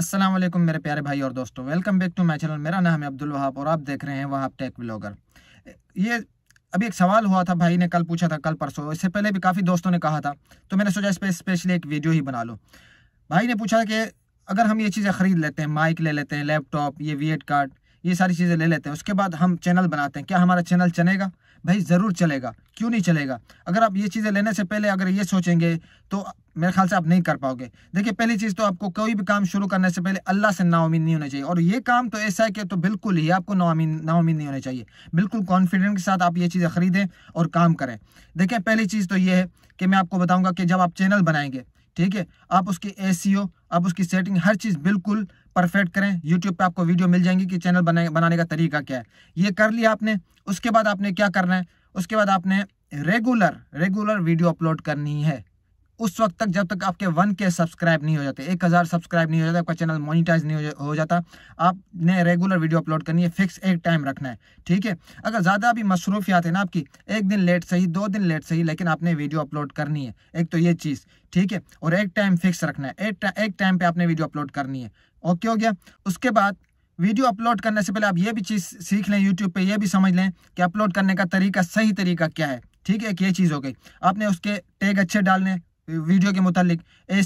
अस्सलाम वालेकुम मेरे प्यारे भाई और दोस्तों welcome back to my channel मेरा नाम है अब्दुल वहाब और आप देख रहे हैं वहाब टेक ब्लॉगर ये अभी एक सवाल हुआ था भाई ने कल पूछा था कल परसों इससे पहले भी काफ़ी दोस्तों ने कहा था तो मैंने सोचा इस पर स्पेशली एक वीडियो ही बना लो भाई ने पूछा कि अगर हम ये चीज़ें ख़रीद लेते हैं माइक ले लेते हैं लैपटॉप ये वी कार्ड ये सारी चीज़ें ले लेते हैं उसके बाद हम चैनल बनाते हैं क्या हमारा चैनल चलेगा भाई ज़रूर चलेगा क्यों नहीं चलेगा अगर आप ये चीज़ें लेने से पहले अगर ये सोचेंगे तो मेरे ख्याल से आप नहीं कर पाओगे देखिए पहली चीज़ तो आपको कोई भी काम शुरू करने से पहले अल्लाह से नाउमीद नहीं होना चाहिए और ये काम तो ऐसा है कि तो बिल्कुल ही आपको नाउमीद नाउमीद नहीं होना चाहिए बिल्कुल कॉन्फिडेंट के साथ आप ये चीज़ें खरीदें और काम करें देखिए पहली चीज़ तो ये है कि मैं आपको बताऊँगा कि जब आप चैनल बनाएंगे ठीक है आप उसकी ए आप उसकी सेटिंग हर चीज़ बिल्कुल परफेक्ट करें यूट्यूब पे आपको वीडियो मिल जाएंगी कि चैनल बनाने बनाने का तरीका क्या है ये कर लिया आपने उसके बाद आपने क्या करना है उसके बाद आपने रेगुलर रेगुलर वीडियो अपलोड करनी है उस वक्त तक जब तक आपके वन के सब्सक्राइब नहीं हो जाते एक हज़ार सब्सक्राइब नहीं हो जाता आपका चैनल मोनिटाइज नहीं हो, जा, हो जाता आपने रेगुलर वीडियो अपलोड करनी है फिक्स एक टाइम रखना है ठीक है अगर ज़्यादा भी मसरूफियात है ना आपकी एक दिन लेट सही दो दिन लेट सही लेकिन आपने वीडियो अपलोड करनी है एक तो ये चीज़ ठीक है और एक टाइम फिक्स रखना है एक एक टाइम पर आपने वीडियो अपलोड करनी है ओके हो गया उसके बाद वीडियो अपलोड करने से पहले आप ये भी चीज़ सीख लें यूट्यूब पे ये भी समझ लें कि अपलोड करने का तरीका सही तरीका क्या है ठीक है एक ये चीज़ हो गई आपने उसके टैग अच्छे डालने वीडियो के मुतालिक ए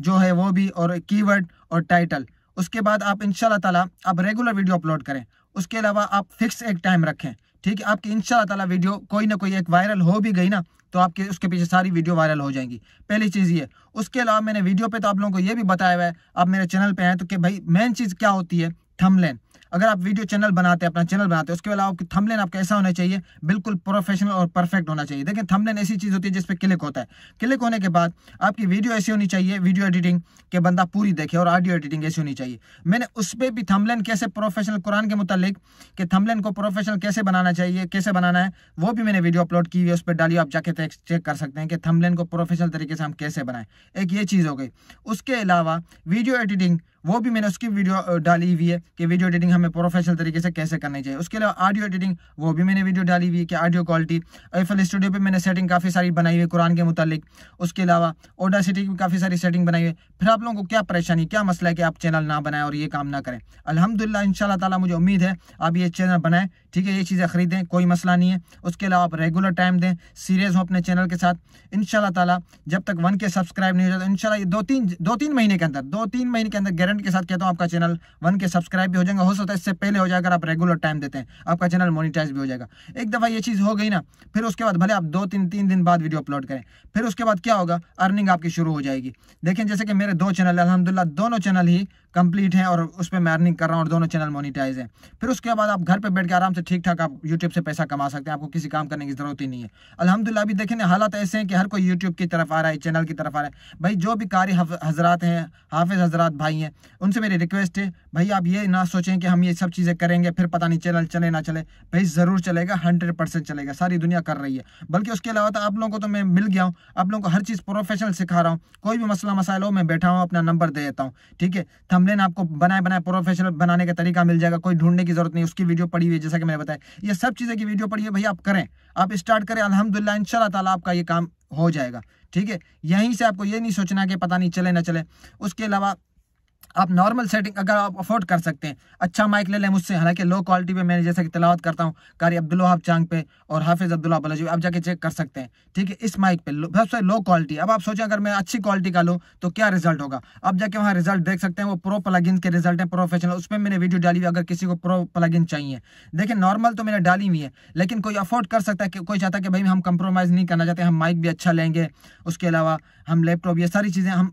जो है वो भी और कीवर्ड और टाइटल उसके बाद आप इन तला आप रेगुलर वीडियो अपलोड करें उसके अलावा आप फिक्स एक टाइम रखें ठीक है आपकी इन तला वीडियो कोई ना कोई एक वायरल हो भी गई ना तो आपके उसके पीछे सारी वीडियो वायरल हो जाएंगी पहली चीज़ ये उसके अलावा मैंने वीडियो पे तो आप लोगों को ये भी बताया हुआ है आप मेरे चैनल पे हैं तो कि भाई मेन चीज़ क्या होती है थमलैन अगर आप वीडियो चैनल बनाते हैं अपना चैनल बनाते हैं उसके अलावा आपकी थमलेन आपका ऐसा होना चाहिए बिल्कुल प्रोफेशनल और परफेक्ट होना चाहिए देखें थमलेन ऐसी चीज़ होती है जिस पर क्लिक होता है क्लिक होने के बाद आपकी वीडियो ऐसी होनी चाहिए वीडियो एडिटिंग के बंदा पूरी देखे और ऑडियो एडिटिंग ऐसी होनी चाहिए मैंने उस पर भी थमलेन कैसे प्रोफेशनल कुरान के मुतालिक कि थमलेन को प्रोफेशनल कैसे बनाना चाहिए कैसे बनाना है वो भी मैंने वीडियो अपलोड की हुई उस पर डाली आप जाके चेक कर सकते हैं कि थमलेन को प्रोफेशनल तरीके से हम कैसे बनाएं एक ये चीज़ हो गई उसके अलावा वीडियो एडिटिंग वो भी मैंने उसकी वीडियो डाली हुई है कि वीडियो एडिटिंग हमें प्रोफेशनल तरीके से कैसे करनी चाहिए उसके अलावा ऑडियो एडिटिंग वो भी मैंने वीडियो डाली हुई है कि ऑडियो क्वालिटी एफल स्टूडियो पर मैंने सेटिंग काफ़ी सारी बनाई हुई कुरान के मुतालिक उसके अलावा ओडा सिटी की काफ़ी सारी सेटिंग बनाई हुई है फिर आप लोगों को क्या परेशानी क्या मसला है कि आप चैनल ना बनाएं और ये काम ना करें अलहमदिल्ला इन ताला मुझे उम्मीद है आप ये चैनल बनाएं ठीक है ये चीज़ें खरीदें कोई मसला नहीं है उसके अलावा आप रेगुलर टाइम दें सीरियस हों अपने चैनल के साथ इन शाला जब तक वन के सब्सक्राइब नहीं हो जाता इन ये दो तीन दो तीन महीने के अंदर दो तीन महीने के अंदर गारंटी गारंटी के साथ कहता हूँ आपका चैनल वन के सब्सक्राइब भी हो जाएंगे हो सकता है इससे पहले हो जाए अगर आप रेगुलर टाइम देते हैं आपका चैनल मोनिटाइज भी हो जाएगा एक दफ़ा ये चीज़ हो गई ना फिर उसके बाद भले आप दो तीन तीन दिन बाद वीडियो अपलोड करें फिर उसके बाद क्या होगा अर्निंग आपकी शुरू हो जाएगी देखें जैसे कि मेरे दो चैनल अलहमदिल्ला दोनों चैनल ही कंप्लीट है और उस पर मैं अर्निंग कर रहा हूँ और दोनों चैनल मोनिटाइज हैं फिर उसके बाद आप घर पर बैठ के आराम से ठीक ठाक आप यूट्यूब से पैसा कमा सकते हैं आपको किसी काम करने की ज़रूरत ही नहीं है अलहमदिल्ला अभी देखें हालात ऐसे हैं कि हर कोई यूट्यूब की तरफ आ रहा है चैनल की तरफ आ रहा है भाई जो भी कारी हजरात हैं हाफिज़ हजरात भाई हैं उनसे मेरी रिक्वेस्ट है भाई आप ये ना सोचें कि हम ये सब चीज़ें करेंगे फिर पता नहीं चैनल चले ना चले भाई ज़रूर चलेगा हंड्रेड परसेंट चलेगा सारी दुनिया कर रही है बल्कि उसके अलावा तो आप लोगों को तो मैं मिल गया हूँ आप लोगों को हर चीज़ प्रोफेशनल सिखा रहा हूँ कोई भी मसला मसाइल हो मैं बैठा हूँ अपना नंबर दे देता हूँ ठीक है थंबनेल आपको बनाए बनाए प्रोफेशनल बनाने का तरीका मिल जाएगा कोई ढूंढने की जरूरत नहीं उसकी वीडियो पड़ी हुई है जैसा कि मैंने बताया ये सब चीज़ें की वीडियो पड़ी है भाई आप करें आप स्टार्ट करें अलहमदिल्ला इन तला आपका ये काम हो जाएगा ठीक है यहीं से आपको ये नहीं सोचना कि पता नहीं चले ना चले उसके अलावा आप नॉर्मल सेटिंग अगर आप अफोर्ड कर सकते हैं अच्छा माइक ले लें मुझसे हालांकि लो क्वालिटी पे मैंने जैसा कि तलावत करता हूँ कारी अब्दुल्वाहाब चांग पे और हाफिज़ अब्दुल्ला बलाजी आप जाके चेक कर सकते हैं ठीक है इस माइक पे सबसे लो क्वालिटी अब आप सोचें अगर मैं अच्छी क्वालिटी का लूँ तो क्या रिजल्ट होगा आप जाके वहाँ रिजल्ट देख सकते हैं वो प्रो प्लगिन के रिजल्ट हैं प्रोफेशनल उस पर मैंने वीडियो डाली हुई अगर किसी को प्रो प्लगिन चाहिए देखिए नॉर्मल तो मैंने डाली हुई है लेकिन कोई अफोर्ड कर सकता है कोई चाहता है कि भाई हम कंप्रोमाइज़ नहीं करना चाहते हम माइक भी अच्छा लेंगे उसके अलावा हम लैपटॉप ये सारी चीज़ें हम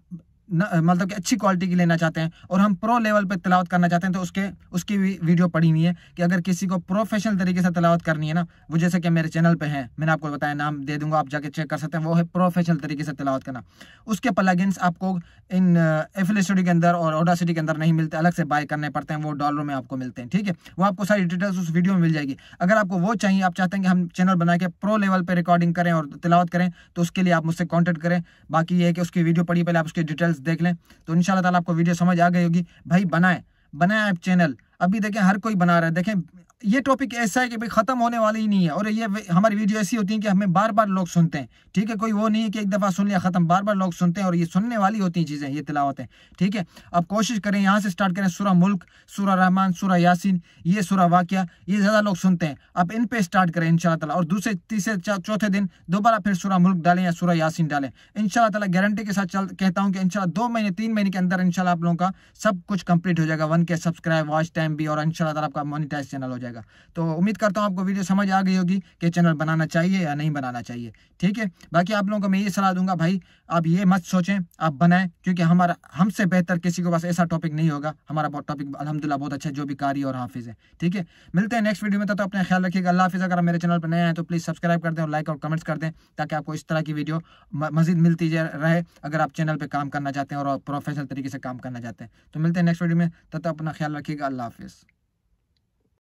मतलब कि अच्छी क्वालिटी की लेना चाहते हैं और हम प्रो लेवल पे तलावत करना चाहते हैं तो उसके उसकी भी वीडियो पड़ी हुई है कि अगर किसी को प्रोफेशनल तरीके से तलावत करनी है ना वो जैसे कि मेरे चैनल पे है मैंने आपको बताया नाम दे दूंगा आप जाके चेक कर सकते हैं वो है प्रोफेशनल तरीके से तलावत करना उसके प्लगइन्स आपको इन एफिल के अंदर और ओडासिटी के अंदर नहीं मिलते अलग से बाय करने पड़ते हैं वो डॉलर में आपको मिलते हैं ठीक है वो आपको सारी डिटेल्स उस वीडियो में मिल जाएगी अगर आपको वो चाहिए आप चाहते हैं कि हम चैनल बना के प्रो लेवल पर रिकॉर्डिंग करें और तलावत करें तो उसके लिए आप मुझसे कॉन्टैक्ट करें बाकी ये है कि उसकी वीडियो पड़ी पहले आप उसकी डिटेल्स डिटेल्स देख लें तो इन ताला आपको वीडियो समझ आ गई होगी भाई बनाएं बनाएं आप चैनल अभी देखें हर कोई बना रहा है देखें ये टॉपिक ऐसा है कि भाई ख़त्म होने वाला ही नहीं है और ये हमारी वीडियो ऐसी होती है कि हमें बार बार लोग सुनते हैं ठीक है कोई वो नहीं है कि एक दफ़ा सुन लिया ख़त्म बार बार लोग सुनते हैं और ये सुनने वाली होती हैं चीज़ें ये तिलावतें ठीक है अब कोशिश करें यहाँ से स्टार्ट करें सूरा मुल्क सूरा रहमान सूरा यासिन ये सूरा वाक्य ये ज़्यादा लोग सुनते हैं अब इन पर स्टार्ट करें इन ताला और दूसरे तीसरे चौथे दिन दोबारा फिर सूरा मुल्क डालें या सूरा यासिन डालें इन ताला गारंटी के साथ चल कहता हूँ कि इन दो महीने तीन महीने के अंदर इनशाला आप लोगों का सब कुछ कंप्लीट हो जाएगा वन के सब्सक्राइब वॉच टाइम भी और इन आपका मोनिटाइज चैनल हो जाएगा जाएगा तो उम्मीद करता हूँ आपको वीडियो समझ आ गई होगी कि चैनल बनाना चाहिए या नहीं बनाना चाहिए ठीक है बाकी आप लोगों को मैं ये सलाह दूंगा भाई आप ये मत सोचें आप बनाएं क्योंकि हमारा हमसे बेहतर किसी के पास ऐसा टॉपिक नहीं होगा हमारा बहुत टॉपिक अलहमदिल्ला बहुत अच्छा जो भी कारी और हाफिज़ है ठीक है मिलते हैं नेक्स्ट वीडियो में तो, तो अपना ख्याल रखिएगा अल्लाह हाफिज़ अगर मेरे चैनल पर नए हैं तो प्लीज़ सब्सक्राइब कर दें लाइक और कमेंट्स कर दें ताकि आपको इस तरह की वीडियो मजीद मिलती रहे अगर आप चैनल पर काम करना चाहते हैं और प्रोफेशनल तरीके से काम करना चाहते हैं तो मिलते हैं नेक्स्ट वीडियो में तब तक अपना ख्याल रखिएगा अल्लाह हाफिज़